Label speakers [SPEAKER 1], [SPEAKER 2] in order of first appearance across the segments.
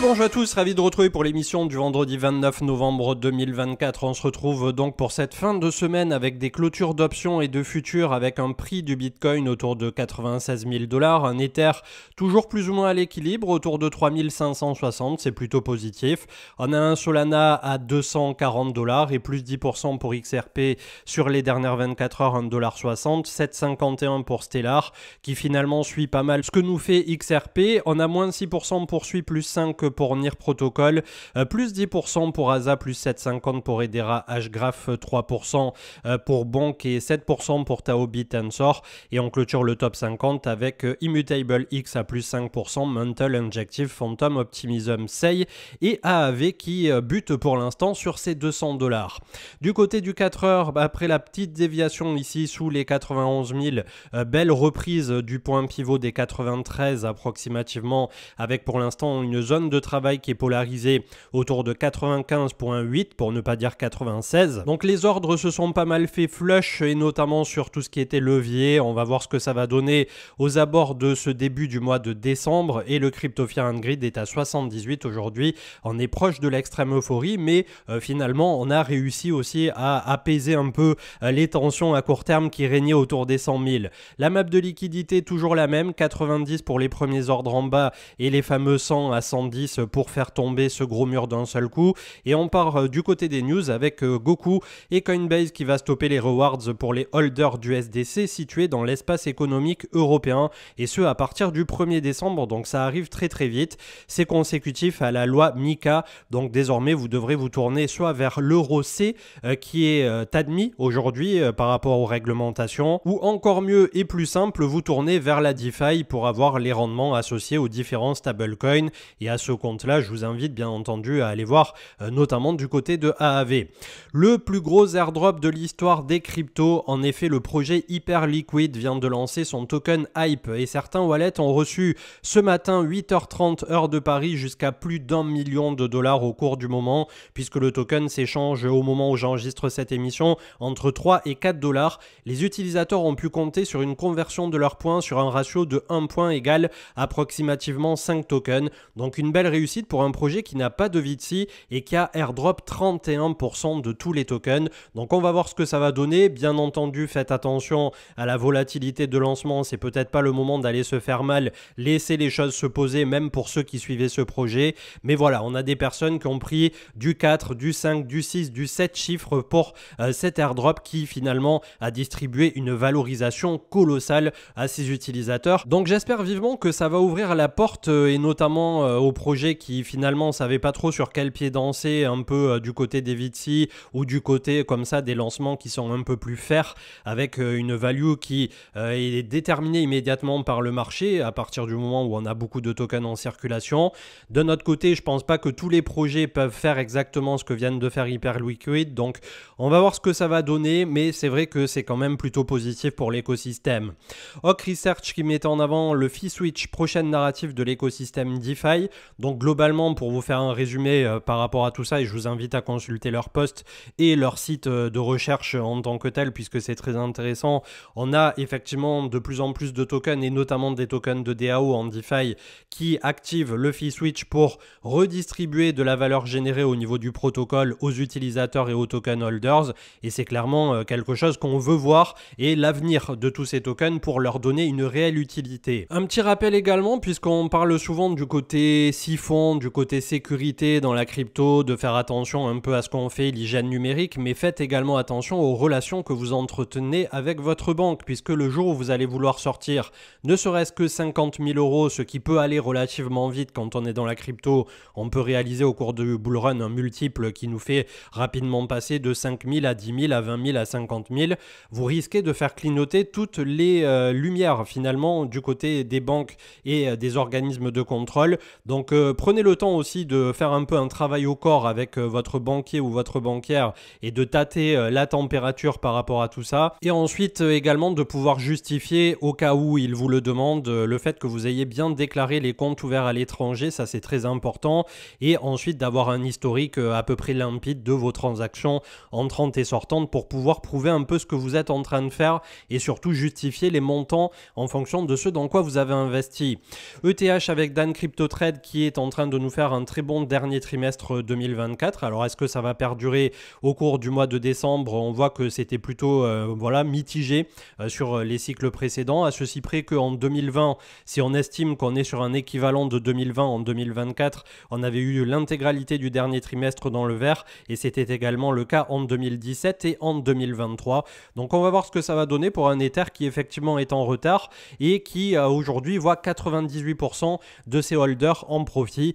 [SPEAKER 1] bonjour à tous, ravi de retrouver pour l'émission du vendredi 29 novembre 2024. On se retrouve donc pour cette fin de semaine avec des clôtures d'options et de futurs avec un prix du Bitcoin autour de 96 000 dollars, un Ether toujours plus ou moins à l'équilibre autour de 3560, c'est plutôt positif. On a un Solana à 240 dollars et plus 10% pour XRP sur les dernières 24 heures, 1,60$, 7,51 pour Stellar qui finalement suit pas mal ce que nous fait XRP. On a moins 6% pour plus 5 pour NIR Protocol, euh, plus 10% pour Asa, plus 7,50 pour Edera, Hgraph 3% euh, euh, pour Bonk et 7% pour Taobi Tensor. Et on clôture le top 50 avec Immutable X à plus 5%, Mental Injective, Phantom Optimism Sei et AAV qui bute pour l'instant sur ces 200 dollars. Du côté du 4 heures, bah, après la petite déviation ici sous les 91 000, belle reprise du point pivot des 93 approximativement avec pour l'instant une zone de travail qui est polarisé autour de 95.8 pour ne pas dire 96. Donc les ordres se sont pas mal fait flush et notamment sur tout ce qui était levier. On va voir ce que ça va donner aux abords de ce début du mois de décembre et le crypto and grid est à 78 aujourd'hui. On est proche de l'extrême euphorie mais euh, finalement on a réussi aussi à apaiser un peu euh, les tensions à court terme qui régnaient autour des 100 000. La map de liquidité toujours la même, 90 pour les premiers ordres en bas et les fameux 100 à 110 pour faire tomber ce gros mur d'un seul coup. Et on part euh, du côté des news avec euh, Goku et Coinbase qui va stopper les rewards pour les holders du SDC situés dans l'espace économique européen et ce à partir du 1er décembre. Donc ça arrive très très vite. C'est consécutif à la loi Mika. Donc désormais vous devrez vous tourner soit vers l'euro C euh, qui est admis aujourd'hui par rapport aux réglementations ou encore mieux et plus simple vous tourner vers la DeFi pour avoir les rendements associés aux différents stablecoins et à ce compte-là, je vous invite bien entendu à aller voir euh, notamment du côté de AAV. Le plus gros airdrop de l'histoire des cryptos, en effet le projet Hyperliquid vient de lancer son token Hype et certains wallets ont reçu ce matin 8h30 heure de Paris jusqu'à plus d'un million de dollars au cours du moment puisque le token s'échange au moment où j'enregistre cette émission entre 3 et 4 dollars. Les utilisateurs ont pu compter sur une conversion de leurs points sur un ratio de 1 point égal approximativement 5 tokens. Donc une belle réussite pour un projet qui n'a pas de VC et qui a airdrop 31% de tous les tokens. Donc on va voir ce que ça va donner. Bien entendu, faites attention à la volatilité de lancement. C'est peut-être pas le moment d'aller se faire mal. Laissez les choses se poser, même pour ceux qui suivaient ce projet. Mais voilà, on a des personnes qui ont pris du 4, du 5, du 6, du 7 chiffres pour euh, cet airdrop qui finalement a distribué une valorisation colossale à ses utilisateurs. Donc j'espère vivement que ça va ouvrir la porte euh, et notamment euh, au projet qui finalement savait pas trop sur quel pied danser, un peu euh, du côté des VTC ou du côté comme ça des lancements qui sont un peu plus fers, avec euh, une value qui euh, est déterminée immédiatement par le marché à partir du moment où on a beaucoup de tokens en circulation. de notre côté, je pense pas que tous les projets peuvent faire exactement ce que viennent de faire Hyperliquid, donc on va voir ce que ça va donner, mais c'est vrai que c'est quand même plutôt positif pour l'écosystème. Hawk Research qui met en avant le Fee Switch, prochaine narrative de l'écosystème DeFi, donc globalement, pour vous faire un résumé euh, par rapport à tout ça, et je vous invite à consulter leur post et leur site euh, de recherche euh, en tant que tel, puisque c'est très intéressant. On a effectivement de plus en plus de tokens, et notamment des tokens de DAO en DeFi, qui activent le fee switch pour redistribuer de la valeur générée au niveau du protocole aux utilisateurs et aux token holders. Et c'est clairement quelque chose qu'on veut voir et l'avenir de tous ces tokens pour leur donner une réelle utilité. Un petit rappel également, puisqu'on parle souvent du côté si font du côté sécurité dans la crypto, de faire attention un peu à ce qu'on fait, l'hygiène numérique, mais faites également attention aux relations que vous entretenez avec votre banque, puisque le jour où vous allez vouloir sortir ne serait-ce que 50 000 euros, ce qui peut aller relativement vite quand on est dans la crypto, on peut réaliser au cours du bull run un multiple qui nous fait rapidement passer de 5 000 à 10 000, à 20 000, à 50 000, vous risquez de faire clignoter toutes les euh, lumières finalement du côté des banques et euh, des organismes de contrôle. Donc prenez le temps aussi de faire un peu un travail au corps avec euh, votre banquier ou votre banquière et de tâter euh, la température par rapport à tout ça. Et ensuite euh, également de pouvoir justifier au cas où il vous le demande le fait que vous ayez bien déclaré les comptes ouverts à l'étranger, ça c'est très important. Et ensuite d'avoir un historique à peu près limpide de vos transactions entrantes et sortantes pour pouvoir prouver un peu ce que vous êtes en train de faire et surtout justifier les montants en fonction de ce dans quoi vous avez investi. ETH avec Dan Crypto Trade qui est est en train de nous faire un très bon dernier trimestre 2024. Alors est-ce que ça va perdurer au cours du mois de décembre On voit que c'était plutôt euh, voilà, mitigé euh, sur les cycles précédents, à ceci près qu'en 2020, si on estime qu'on est sur un équivalent de 2020 en 2024, on avait eu l'intégralité du dernier trimestre dans le vert et c'était également le cas en 2017 et en 2023. Donc on va voir ce que ça va donner pour un Ether qui effectivement est en retard et qui euh, aujourd'hui voit 98% de ses holders en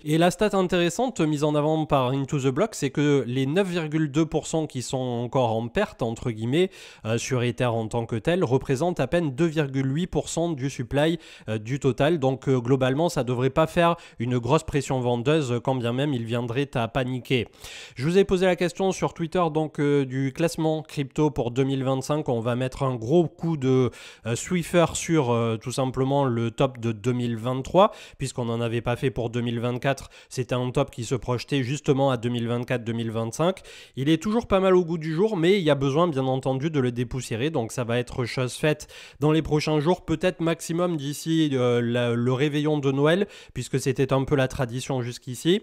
[SPEAKER 1] et la stat intéressante mise en avant par Into the Block, c'est que les 9,2% qui sont encore en perte, entre guillemets, euh, sur Ether en tant que tel, représentent à peine 2,8% du supply euh, du total. Donc euh, globalement, ça devrait pas faire une grosse pression vendeuse quand bien même il viendrait à paniquer. Je vous ai posé la question sur Twitter donc du classement crypto pour 2025. On va mettre un gros coup de Swiffer sur tout simplement le top de 2023, puisqu'on n'en avait pas fait pour 2024, c'était un top qui se projetait justement à 2024-2025. Il est toujours pas mal au goût du jour, mais il y a besoin bien entendu de le dépoussiérer, donc ça va être chose faite dans les prochains jours, peut-être maximum d'ici euh, le réveillon de Noël, puisque c'était un peu la tradition jusqu'ici.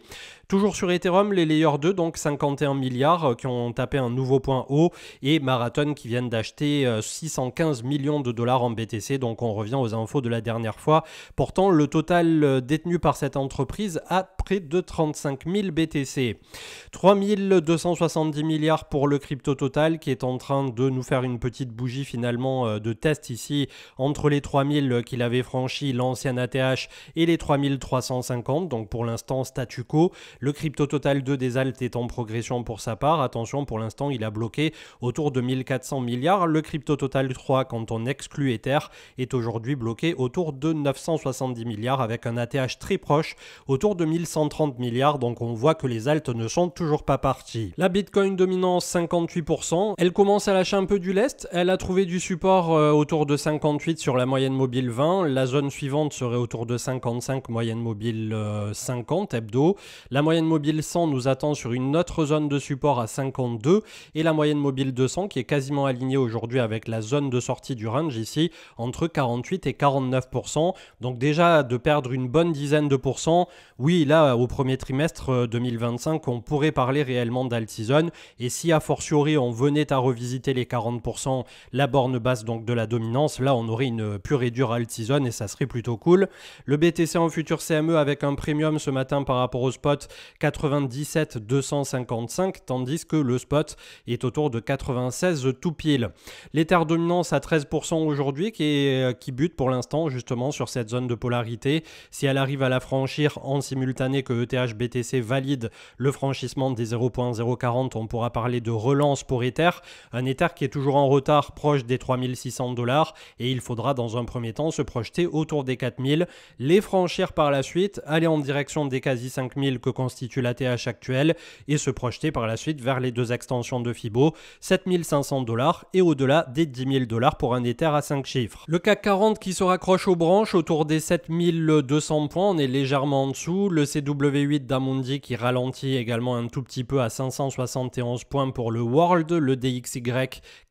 [SPEAKER 1] Toujours sur Ethereum, les layers 2, donc 51 milliards euh, qui ont tapé un nouveau point haut, et Marathon qui viennent d'acheter 615 euh, millions de dollars en BTC, donc on revient aux infos de la dernière fois. Pourtant, le total détenu par cette entreprise à près de 35 000 BTC. 3 270 milliards pour le crypto total qui est en train de nous faire une petite bougie finalement euh, de test ici entre les 3000 qu'il avait franchi l'ancien ATH et les 3350 donc pour l'instant statu quo le crypto total 2 des altes est en progression pour sa part attention pour l'instant il a bloqué autour de 1400 milliards le crypto total 3 quand on exclut Ether est aujourd'hui bloqué autour de 970 milliards avec un ATH très proche autour de 1130 milliards, donc on voit que les altes ne sont toujours pas partis. La Bitcoin dominance 58%, elle commence à lâcher un peu du lest, elle a trouvé du support euh, autour de 58 sur la moyenne mobile 20, la zone suivante serait autour de 55, moyenne mobile 50 euh, hebdo, la moyenne mobile 100 nous attend sur une autre zone de support à 52 et la moyenne mobile 200 qui est quasiment alignée aujourd'hui avec la zone de sortie du range ici entre 48 et 49%, donc déjà de perdre une bonne dizaine de pourcents, oui, là, au premier trimestre 2025, euh, on pourrait parler réellement d'alt-season. Et si, a fortiori, on venait à revisiter les 40%, la borne basse donc de la dominance, là, on aurait une pure et dure alt-season et ça serait plutôt cool. Le BTC en futur CME avec un premium ce matin par rapport au spot 97 255, tandis que le spot est autour de 96 tout pile. L'éther dominance à 13% aujourd'hui qui, euh, qui bute pour l'instant justement sur cette zone de polarité. Si elle arrive à la franchir en simultané que ETH BTC valide le franchissement des 0.040, on pourra parler de relance pour Ether, un Ether qui est toujours en retard proche des 3600 dollars et il faudra dans un premier temps se projeter autour des 4000, les franchir par la suite, aller en direction des quasi 5000 que constitue l'ATH actuelle et se projeter par la suite vers les deux extensions de Fibo, 7500 dollars et au-delà des 10 000 dollars pour un Ether à 5 chiffres. Le CAC 40 qui se raccroche aux branches autour des 7200 points, on est légèrement dessous. Le CW8 d'Amundi qui ralentit également un tout petit peu à 571 points pour le World. Le DXY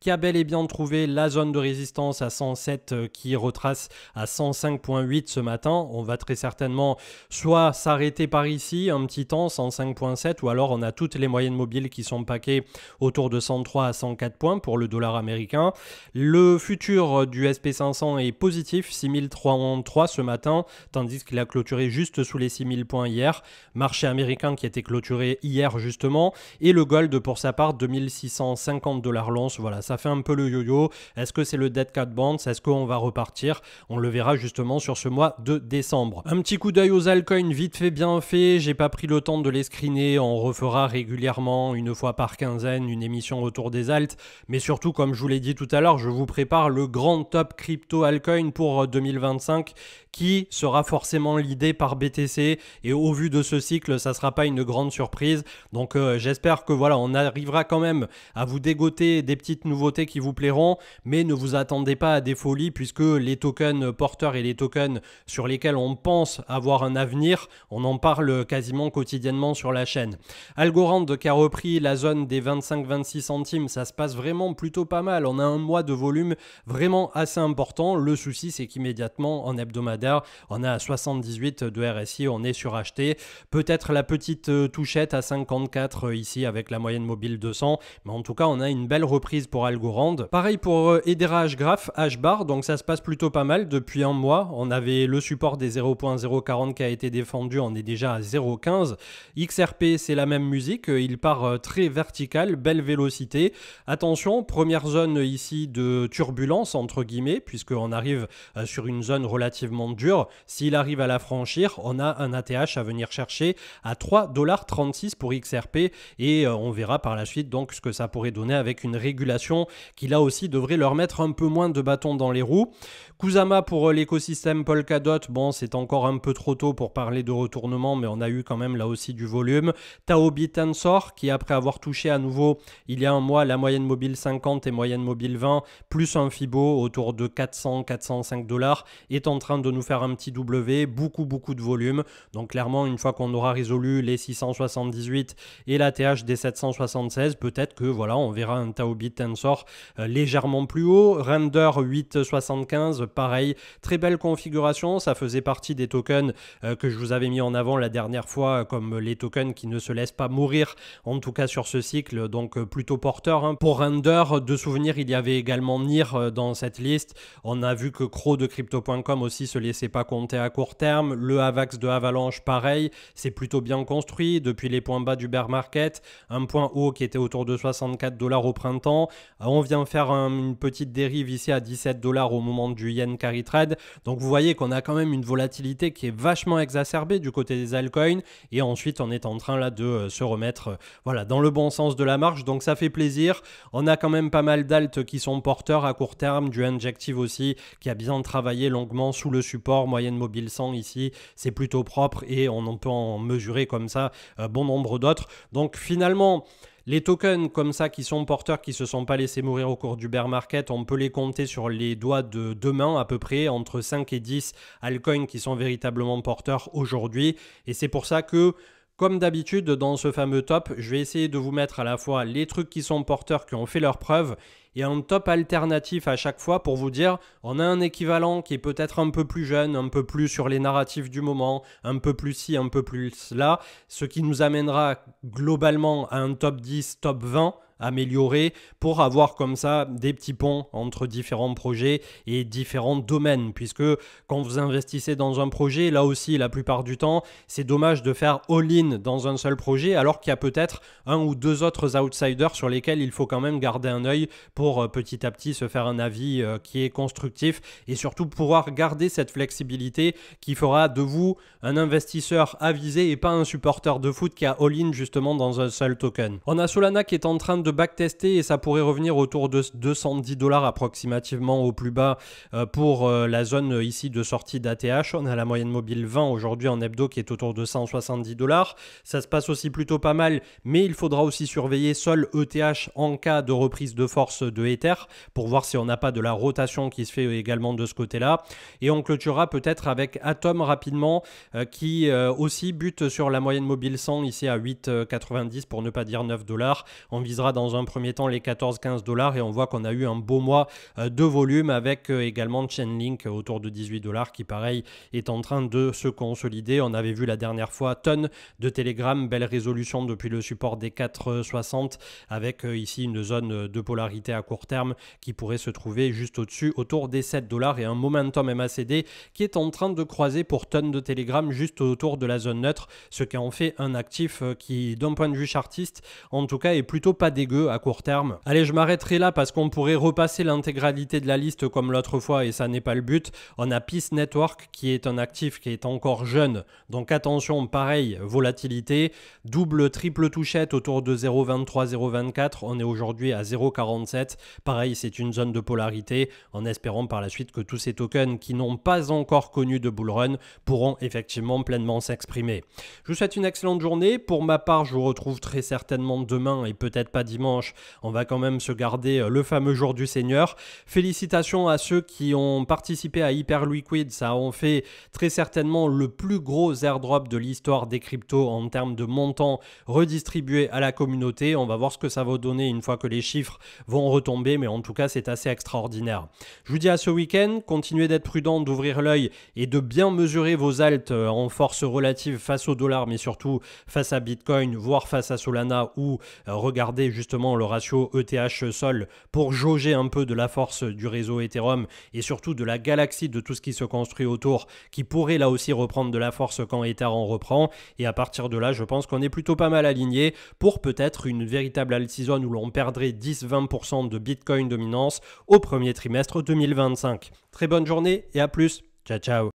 [SPEAKER 1] qui a bel et bien trouvé la zone de résistance à 107 euh, qui retrace à 105.8 ce matin. On va très certainement soit s'arrêter par ici un petit temps, 105.7, ou alors on a toutes les moyennes mobiles qui sont paquées autour de 103 à 104 points pour le dollar américain. Le futur du SP500 est positif, 633 ce matin, tandis qu'il a clôturé juste sous les 6000 points hier. Marché américain qui a été clôturé hier justement. Et le gold pour sa part 2650 dollars lance Voilà, ça fait un peu le yo-yo. Est-ce que c'est le dead cat bands Est-ce qu'on va repartir On le verra justement sur ce mois de décembre. Un petit coup d'œil aux altcoins vite fait bien fait. J'ai pas pris le temps de les screener. On refera régulièrement une fois par quinzaine une émission autour des altes. Mais surtout, comme je vous l'ai dit tout à l'heure, je vous prépare le grand top crypto altcoin pour 2025 qui sera forcément l'idée par BTC et au vu de ce cycle, ça ne sera pas une grande surprise. Donc euh, j'espère que voilà, on arrivera quand même à vous dégoter des petites nouveautés qui vous plairont. Mais ne vous attendez pas à des folies puisque les tokens porteurs et les tokens sur lesquels on pense avoir un avenir, on en parle quasiment quotidiennement sur la chaîne. Algorand qui a repris la zone des 25-26 centimes, ça se passe vraiment plutôt pas mal. On a un mois de volume vraiment assez important. Le souci, c'est qu'immédiatement, en hebdomadaire, on a 78 de RSI on est suracheté. Peut-être la petite euh, touchette à 54 euh, ici avec la moyenne mobile 200, mais en tout cas, on a une belle reprise pour Algorand. Pareil pour Hedera euh, h Hbar, donc ça se passe plutôt pas mal depuis un mois. On avait le support des 0.040 qui a été défendu, on est déjà à 0.15. XRP, c'est la même musique, il part très vertical, belle vélocité. Attention, première zone ici de turbulence, entre guillemets, puisqu'on arrive sur une zone relativement dure. S'il arrive à la franchir, on a un ATH à venir chercher à 3,36$ pour XRP et euh, on verra par la suite donc ce que ça pourrait donner avec une régulation qui là aussi devrait leur mettre un peu moins de bâtons dans les roues. Kusama pour euh, l'écosystème Polkadot, bon c'est encore un peu trop tôt pour parler de retournement mais on a eu quand même là aussi du volume. Taobi Tensor qui après avoir touché à nouveau il y a un mois la moyenne mobile 50 et moyenne mobile 20 plus un Fibo autour de 400-405 dollars est en train de nous faire un petit W, beaucoup beaucoup de volume. Donc clairement, une fois qu'on aura résolu les 678 et la TH des 776, peut-être que voilà, on verra un Taobit Tensor euh, légèrement plus haut. Render 875, pareil, très belle configuration. Ça faisait partie des tokens euh, que je vous avais mis en avant la dernière fois, euh, comme les tokens qui ne se laissent pas mourir, en tout cas sur ce cycle, donc plutôt porteur. Hein. Pour Render, de souvenir, il y avait également NIR dans cette liste. On a vu que Crow de Crypto.com aussi se laissait pas compter à court terme. Le Avax de Avax avalanche pareil, c'est plutôt bien construit. Depuis les points bas du bear market, un point haut qui était autour de 64 dollars au printemps, euh, on vient faire une petite dérive ici à 17 dollars au moment du yen carry trade. Donc vous voyez qu'on a quand même une volatilité qui est vachement exacerbée du côté des altcoins. Et ensuite, on est en train là de euh, se remettre euh, voilà, dans le bon sens de la marche. Donc ça fait plaisir. On a quand même pas mal d'altes qui sont porteurs à court terme, du injective aussi qui a bien travaillé longuement sous le support moyenne mobile 100 ici. C'est plutôt et on peut en mesurer comme ça euh, bon nombre d'autres. Donc finalement... Les tokens comme ça qui sont porteurs, qui ne se sont pas laissés mourir au cours du bear market, on peut les compter sur les doigts de demain à peu près, entre 5 et 10 altcoins qui sont véritablement porteurs aujourd'hui. Et c'est pour ça que... Comme d'habitude, dans ce fameux top, je vais essayer de vous mettre à la fois les trucs qui sont porteurs, qui ont fait leurs preuves, et un top alternatif à chaque fois pour vous dire on a un équivalent qui est peut-être un peu plus jeune, un peu plus sur les narratifs du moment, un peu plus ci, un peu plus là, ce qui nous amènera globalement à un top 10, top 20 améliorer pour avoir comme ça des petits ponts entre différents projets et différents domaines. Puisque quand vous investissez dans un projet, là aussi, la plupart du temps, c'est dommage de faire all-in dans un seul projet alors qu'il y a peut-être un ou deux autres outsiders sur lesquels il faut quand même garder un œil pour euh, petit à petit se faire un avis euh, qui est constructif et surtout pouvoir garder cette flexibilité qui fera de vous un investisseur avisé et pas un supporter de foot qui a all-in justement dans un seul token. On a Solana qui est en train de de backtester et ça pourrait revenir autour de 210 dollars approximativement au plus bas euh, pour euh, la zone euh, ici de sortie d'ATH. On a la moyenne mobile 20 aujourd'hui en hebdo qui est autour de 170 dollars. Ça se passe aussi plutôt pas mal, mais il faudra aussi surveiller seul ETH en cas de reprise de force de Ether pour voir si on n'a pas de la rotation qui se fait également de ce côté-là. Et on clôturera peut-être avec Atom rapidement qui aussi bute sur la moyenne mobile 100 ici à 8,90 pour ne pas dire 9 dollars. On visera dans dans un premier temps les 14-15 dollars et on voit qu'on a eu un beau mois euh, de volume avec euh, également Chainlink autour de 18 dollars qui pareil est en train de se consolider. On avait vu la dernière fois tonnes de Telegram, belle résolution depuis le support des 4,60 avec euh, ici une zone de polarité à court terme qui pourrait se trouver juste au-dessus autour des 7 dollars et un momentum MACD qui est en train de croiser pour tonnes de Telegram juste autour de la zone neutre, ce qui en fait un actif qui d'un point de vue chartiste en tout cas est plutôt pas dégueu à court terme. Allez, je m'arrêterai là parce qu'on pourrait repasser l'intégralité de la liste comme l'autre fois et ça n'est pas le but. On a Peace Network qui est un actif qui est encore jeune, donc attention, pareil, volatilité, double, triple touchette autour de 0,23, 0,24, on est aujourd'hui à 0,47. Pareil, c'est une zone de polarité en espérant par la suite que tous ces tokens qui n'ont pas encore connu de bull run pourront effectivement pleinement s'exprimer. Je vous souhaite une excellente journée. Pour ma part, je vous retrouve très certainement demain et peut-être pas dimanche dimanche, on va quand même se garder euh, le fameux jour du Seigneur. Félicitations à ceux qui ont participé à Hyper ça en fait très certainement le plus gros airdrop de l'histoire des cryptos en termes de montant redistribué à la communauté. On va voir ce que ça va donner une fois que les chiffres vont retomber, mais en tout cas c'est assez extraordinaire. Je vous dis à ce week-end, continuez d'être prudent, d'ouvrir l'œil et de bien mesurer vos altes euh, en force relative face au dollar, mais surtout face à Bitcoin, voire face à Solana, ou euh, regardez justement justement le ratio ETH sol pour jauger un peu de la force du réseau Ethereum et surtout de la galaxie de tout ce qui se construit autour qui pourrait là aussi reprendre de la force quand Ether en reprend et à partir de là je pense qu'on est plutôt pas mal aligné pour peut-être une véritable alt season où l'on perdrait 10-20% de Bitcoin dominance au premier trimestre 2025. Très bonne journée et à plus. Ciao ciao